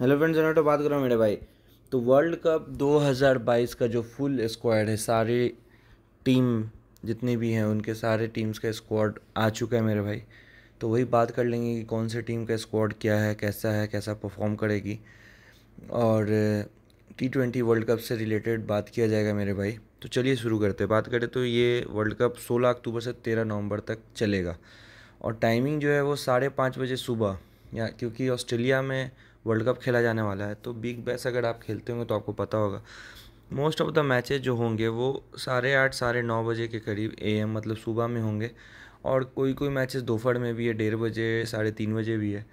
hello friends तो बात कर रहा हूँ मेरे भाई तो वर्ल्ड कप 2022 का जो फुल स्क्वाड है सारी टीम जितनी भी हैं उनके सारे टीम्स का स्क्वाड आ चुका है मेरे भाई तो वही बात कर लेंगे कि कौन से टीम का स्क्वाड क्या है कैसा है कैसा परफॉर्म करेगी और टी ट्वेंटी वर्ल्ड कप से रिलेटेड बात किया जाएगा मेरे भाई तो चलिए शुरू करते हैं बात करें तो ये वर्ल्ड कप 16 अक्टूबर से 13 नवंबर तक चलेगा और टाइमिंग जो है वो साढ़े पाँच बजे सुबह या क्योंकि ऑस्ट्रेलिया में वर्ल्ड कप खेला जाने वाला है तो बिग बैस अगर आप खेलते होंगे तो आपको पता होगा मोस्ट ऑफ़ द मैचेज जो होंगे वो साढ़े आठ साढ़े नौ बजे के करीब ए मतलब सुबह में होंगे और कोई कोई मैचेस दोपहर में भी है डेढ़ बजे साढ़े तीन बजे भी है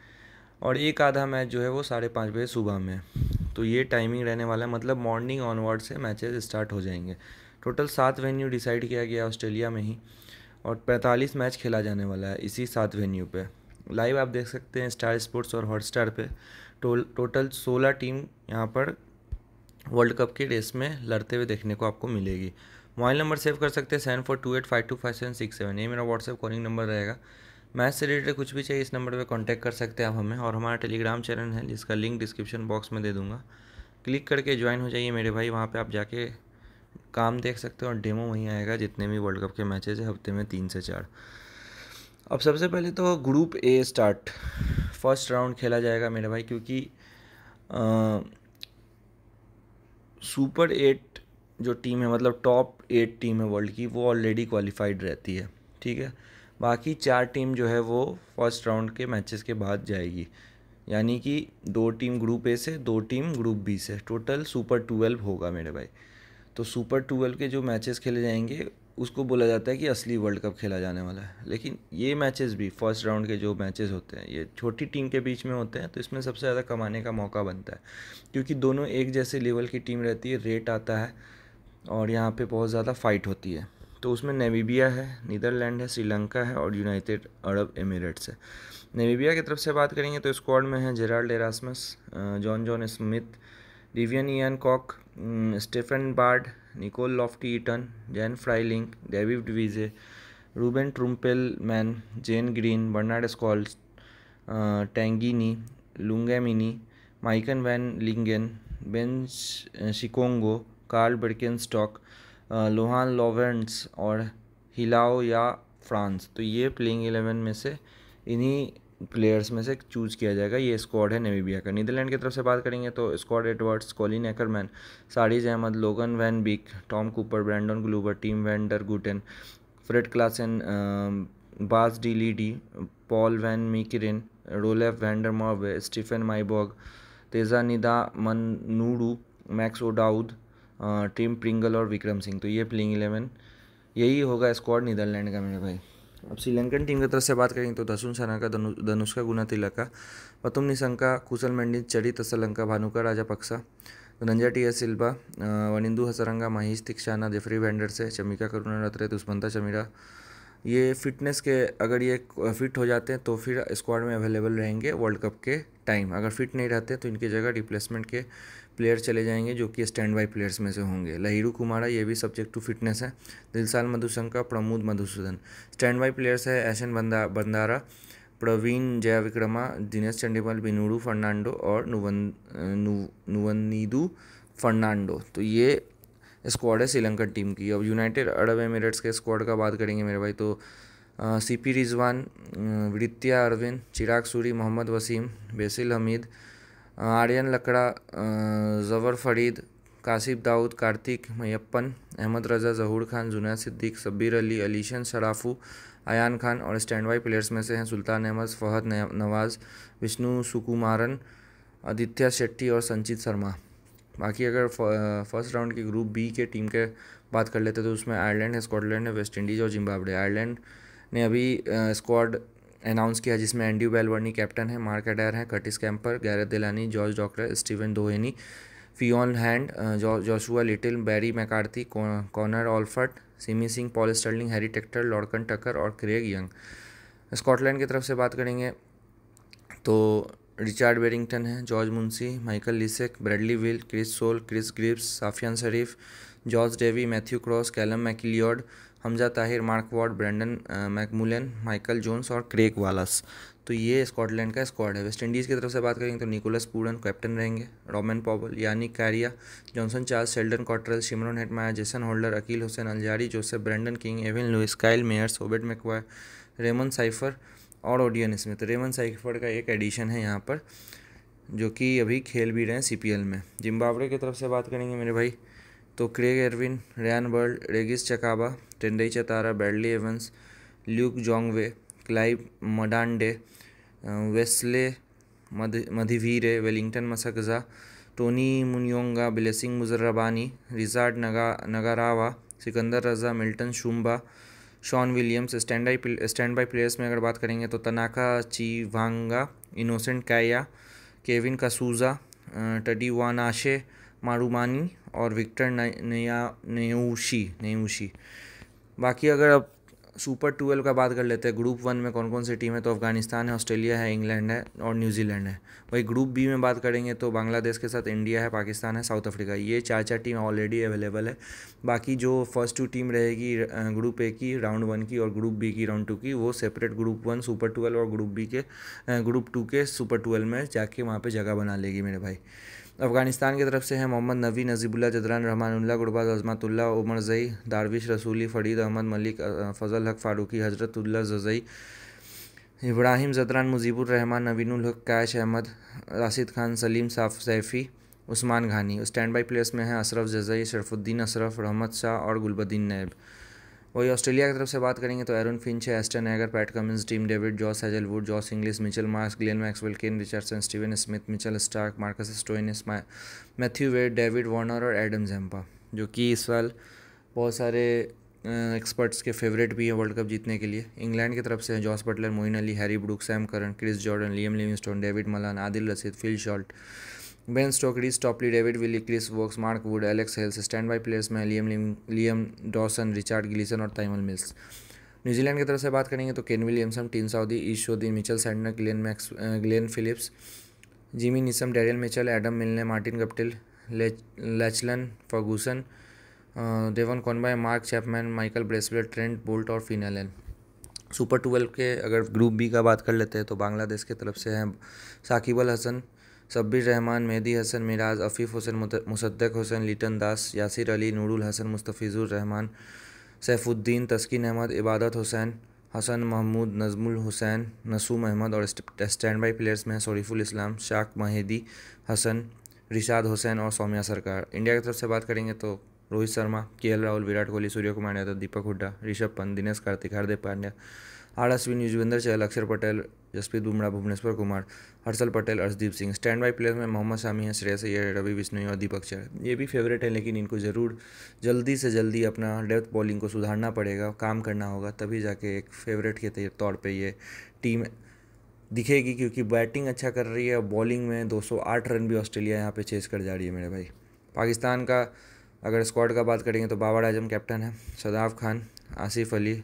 और एक आधा मैच जो है वो साढ़े पाँच बजे सुबह में है तो ये टाइमिंग रहने वाला है मतलब मॉर्निंग ऑनवर्ड से मैचेस स्टार्ट हो जाएंगे टोटल सात वेन्यू डिसाइड किया गया ऑस्ट्रेलिया में ही और पैंतालीस मैच खेला जाने वाला है इसी सात वेन्यू पे लाइव आप देख सकते हैं स्टार स्पोर्ट्स और हॉट स्टार पर टोटल सोलह टीम यहाँ पर वर्ल्ड कप की रेस में लड़ते हुए देखने को आपको मिलेगी मोबाइल नंबर सेव कर सकते हैं seven four two eight five two five seven six seven ये मेरा व्हाट्सएप कॉलिंग नंबर रहेगा मैच से रिलेटेड कुछ भी चाहिए इस नंबर पे कांटेक्ट कर सकते हैं आप हमें और हमारा टेलीग्राम चैनल है जिसका लिंक डिस्क्रिप्शन बॉक्स में दे दूंगा क्लिक करके ज्वाइन हो जाइए मेरे भाई वहाँ पर आप जाके काम देख सकते हो और डेमो वहीं आएगा जितने भी वर्ल्ड कप के मैचेज है हफ्ते में तीन से चार अब सबसे पहले तो group A start first round खेला जाएगा मेरे भाई क्योंकि आ, सुपर एट जो टीम है मतलब टॉप एट टीम है वर्ल्ड की वो ऑलरेडी क्वालिफाइड रहती है ठीक है बाकी चार टीम जो है वो फर्स्ट राउंड के मैचेस के बाद जाएगी यानी कि दो टीम ग्रुप ए से दो टीम ग्रुप बी से टोटल सुपर ट्वेल्व होगा मेरे भाई तो सुपर ट्वेल्व के जो मैचेस खेले जाएंगे उसको बोला जाता है कि असली वर्ल्ड कप खेला जाने वाला है लेकिन ये मैचेस भी फर्स्ट राउंड के जो मैचेस होते हैं ये छोटी टीम के बीच में होते हैं तो इसमें सबसे ज़्यादा कमाने का मौका बनता है क्योंकि दोनों एक जैसे लेवल की टीम रहती है रेट आता है और यहाँ पर बहुत ज़्यादा फाइट होती है तो उसमें नेमीबिया है नीदरलैंड है श्रीलंका है और यूनाइटेड अरब एमिरेट्स है नेमीबिया की तरफ से बात करेंगे तो स्क्वाड में है Gerhard Erasmus John John Smith Divan ईन Cock Stephan Baard Nicol Loftie Eaton Jan Frylinck David Wiese Ruben Trumpelmann Zane Green Bernard Scholtz Tangeni Lungameni माइकन van Lingen Ben Shikongo Karl Birkenstock Lohan Louwrens और Helao या France तो ये playing eleven में से इन्हीं players में से चूज़ किया जाएगा ये स्क्वाड है नेमीबिया का नीदरलैंड की तरफ से बात करेंगे तो Scott Edwards Colin Ackermann Shariz Ahmad Logan van Beek Tom Cooper Brandon Glover Tim van der Gugten Fred Klaassen Bas de Leede Paul van Meekeren Roelof van der Merwe Stephan Myburgh Teja Nidamanuru Max O'Dowd Tim Pringle और विक्रम सिंह तो ये playing eleven यही होगा squad Netherlands का मेरे भाई अब Sri Lankan team की तरफ से बात करें तो धसुन सनाका धनु, धनुष्का गुना तिलका पतुम निशंका कुशल मेंडिस चरित सलंका Bhanuka Rajapaksa Dhananjaya de Silva Wanindu Hasaranga Maheesh Theekshana Jeffrey Vandersay Chamika Karunaratne Dushmantha Chameera ये फिटनेस के अगर ये फिट हो जाते हैं तो फिर स्क्वाड में अवेलेबल रहेंगे वर्ल्ड कप के टाइम अगर फिट नहीं रहते तो इनकी जगह रिप्लेसमेंट के प्लेयर चले जाएंगे जो कि स्टैंड बाई प्लेयर्स में से होंगे लहिरू कुमारा ये भी सब्जेक्ट टू फिटनेस है Dilshan Madushanka Pramod Madhusudan stand by players है एशन बंदा बंदारा प्रवीण जया विक्रमा दिनेश चंडीपाल बिनुडू फर्नांडो और नुवन नु, नुवनिदू फर्नांडो तो ये स्क्वाड है श्रीलंका टीम की अब यूनाइटेड अरब एमिरेट्स के स्क्वाड का बात करेंगे मेरे भाई तो सी पी रिजवान वृत्या अरविंद चिराग सूरी मोहम्मद वसीम बेसिल हमीद आर्यन लकड़ा जवर फरीद कासिफ दाऊद कार्तिक मैप्पन अहमद रजा जहूर खान जुनैद सिद्दीक शब्बीर अली अलीशन शराफू अयान खान और स्टैंड बाई प्लेयर्स में से हैं सुल्तान अहमद फहद नवाज़ विष्णु सुकुमारन आदित्य शेट्टी और संचित शर्मा बाकी अगर फर्स्ट राउंड के ग्रुप बी के टीम के बात कर लेते तो उसमें आयरलैंड है स्कॉटलैंड है वेस्ट इंडीज़ और जिम्बाब्वे आयरलैंड ने अभी स्क्वाड अनाउंस किया जिसमें एंड्यू बेलवर्नी कैप्टन है मार्क एडायर है Curtis Campher Gareth Delany George Dockrell Stephen Doheny Fionn Hand Joshua Little Barry McCarthy Conor Olphert Simi Singh Paul Stirling Harry Tector Lorcan Tucker और Craig young Scotland की तरफ से बात करेंगे तो रिचार्ड बेरिंगटन हैं George Munsey Michael Leask Bradley Wheal Chris Sole Chris Greaves Safyaan Sharif George Davey Matthew Cross Calum MacLeod Hamza Tahir Mark Watt Brandon McMullen Michael Jones और Craig Wallace तो ये स्कॉटलैंड का स्क्वाड है वेस्ट इंडीज़ की तरफ से बात करेंगे तो निकोलस पूरन कैप्टन रहेंगे Rovman Powell Yannic Cariah Johnson Charles Sheldon Cottrell Shimron Hetmyer Jason Holder Akeal Hosein Alzarri Joseph Brandon King Evin Lewis Kyle Mayers Obed McCoy Raymon Reifer और Odean इसमें तो रेमन साइकफर्ड का एक addition है यहाँ पर जो कि अभी खेल भी रहे हैं सी में जिम्बावरे की तरफ से बात करेंगे मेरे भाई तो Craig Ervine Ryan Burl Regis Chakabva Tendai Chatara Bradley Evans Luke Jongwe Clive Madande Wessly Madhevere Wellington Masakadza Tony Munyonga Blessing Muzarabani Richard नगा Ngarava Sikandar Raza Milton Shumba Sean Williams stand by stand by players में अगर बात करेंगे तो Tanaka Chivanga Innocent Kaia Kevin Kasuza Tadiwanashe Marumani और Victor नया नेऊशी नेऊशी बाकी अगर आप सुपर ट्वेल्व का बात कर लेते हैं ग्रुप वन में कौन कौन सी टीम है तो अफगानिस्तान है ऑस्ट्रेलिया है इंग्लैंड है और न्यूजीलैंड है वही ग्रुप बी में बात करेंगे तो बांग्लादेश के साथ इंडिया है पाकिस्तान है साउथ अफ्रीका ये चार चार टीम ऑलरेडी अवेलेबल है बाकी जो फर्स्ट टू टीम रहेगी ग्रुप ए की राउंड वन की और ग्रुप बी की राउंड टू की वो separate group one super twelve और ग्रुप बी के ग्रुप टू के सुपर ट्वेल्व में जाके वहाँ पर जगह बना लेगी मेरे भाई अफगानिस्तान की तरफ से हैं मोहम्मद नवी नजीबुल्ला जदरान रहमानुल्ला गुरबाज अजमतुल्ला उमर जई दारविश रसूली फ़रीद अहमद मलिक फ़जल हक फ़ारूकी हजरतुल्ला जजई इब्राहिम जदरान रहमान नवीनुल हक कैश अहमद राशिद खान सलीम साफ सैफ़ी उस्मान घानी स्टैंड बाई प्लेयर्स में हैं अशरफ जजई शरफुद्दीन अशरफ रहमत शाह और गुलबद्दीन नैब वही ऑस्ट्रेलिया की तरफ से बात करेंगे तो एरन फिंच है Ashton Agar Pat Cummins Tim David Josh Hazlewood Josh Inglis Mitchell Marsh Glenn Maxwell Kane Richardson Steven Smith Mitchell Starc Marcus Stoinis Matthew Wade David Warner और एडम जैम्पा जो कि इस साल बहुत सारे एक्सपर्ट्स के favourite भी हैं वर्ल्ड कप जीतने के लिए इंग्लैंड की तरफ से Jos Buttler Moeen Ali Harry Brook Sam Curran Chris Jordan Liam Livingstone Dawid Malan Adil Rashid Phil Salt Ben Stokes, Topley David Willey Chris Woakes Mark Wood Alex Hales stand by players में Liam Liam Dawson Richard Gleeson और Tymal mills New Zealand की तरफ से बात करेंगे तो Kane Williamson Tim Southee Ish Sodhi Mitchell Santner Glenn Max Glenn Phillips Jimmy Neesham Daryl Mitchell Adam Milne Martin Guptill लेचलन Ferguson Devon Conway Mark Chapman Michael Bracewell Trent Boult और Finn Allen super twelve के अगर ग्रुप बी का बात कर लेते हैं तो बांग्लादेश की तरफ से हैं साकिब अल हसन शब्बीर रहमान मेहदी हसन मिराज अफ़ीफ़ हुसैन मुसद्दक हुसैन लिटन दास यासिर अली नूरुल हसन मुस्तफ़िज़ुर रहमान सैफुद्दीन तस्किन अहमद इबादत हुसैन हसन महमूद नज़मुल हुसैन नसूम अहमद और स्टैंड बाई प्लेयर्स में शरीफुल इस्लाम शाक महेदी हसन रिशाद हुसैन और सौम्या सरकार इंडिया की तरफ से बात करेंगे तो Rohit Sharma K Rahul Virat Kohli Suryakumar Yadav Deepak Hooda Rishabh Pant Dinesh Karthik Hardik Pandya R Ashwin Yuzvendra Chahal Axar Patel Jasprit Bumrah Bhuvneshwar Kumar Harshal Patel Arshdeep Singh stand by player में मोहम्मद शामी है श्रेयस अय्यर रवि बिश्नोई और दीपक चहर ये भी फेवरेट हैं लेकिन इनको ज़रूर जल्दी से जल्दी अपना डेप्थ बॉलिंग को सुधारना पड़ेगा काम करना होगा तभी जाके एक फेवरेट के तौर पर ये टीम दिखेगी क्योंकि बैटिंग अच्छा कर रही है और बॉलिंग में 208 रन भी ऑस्ट्रेलिया यहाँ पे चेस कर जा रही है मेरे भाई पाकिस्तान का अगर स्क्वाड का बात करेंगे तो बाबर आजम कैप्टन है सदाफ खान आसिफ अली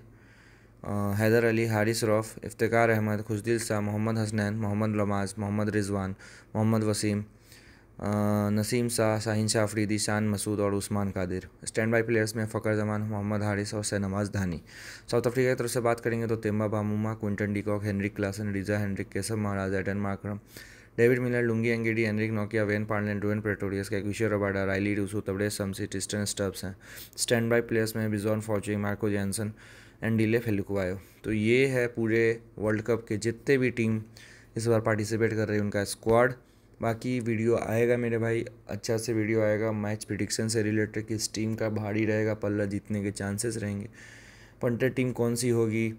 हैदर अली हारिस रौफ़ इफ्तिकार अहमद खुशदिल शाह मोहम्मद हसनैन मोहम्मद लमाज मोहम्मद रिजवान मोहम्मद वसीम नसीम शाह शाहिन शाह अफरीदी शान मसूद और Usman Qadir stand by players में फ़कर जमान मोहम्मद हारिस और सैनवाज धानी साउथ अफ्रीका की तरफ से बात करेंगे तो Temba Bavuma Quinton de Kock Heinrich Klaasen Reeza Hendricks Keshav Maharaj Aiden Markram David Miller Lungi Ngidi Anrich नोकिया Wayne Parnell Dwaine Pretorius Kagiso Rabada Rilee Rossouw Tabraiz Shamsi Tristan Stubbs हैं स्टैंड बाई प्लेयर्स में Bjorn Fortuin Marco Jansen Andile Phehlukwayo तो ये है पूरे world cup के जितने भी टीम इस बार पार्टिसिपेट कर रही है उनका स्क्वाड बाकी वीडियो आएगा मेरे भाई अच्छा से वीडियो आएगा मैच प्रिडिक्शन से रिलेटेड किस टीम का भारी रहेगा पल्ला जीतने के चांसेस रहेंगे पंटर टीम कौन सी होगी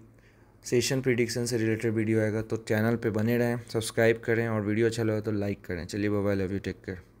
सेशन प्रिडिक्शन से रिलेटेड वीडियो आएगा तो चैनल पे बने रहें सब्सक्राइब करें और वीडियो अच्छा लगा तो लाइक करें चलिए bye love you take care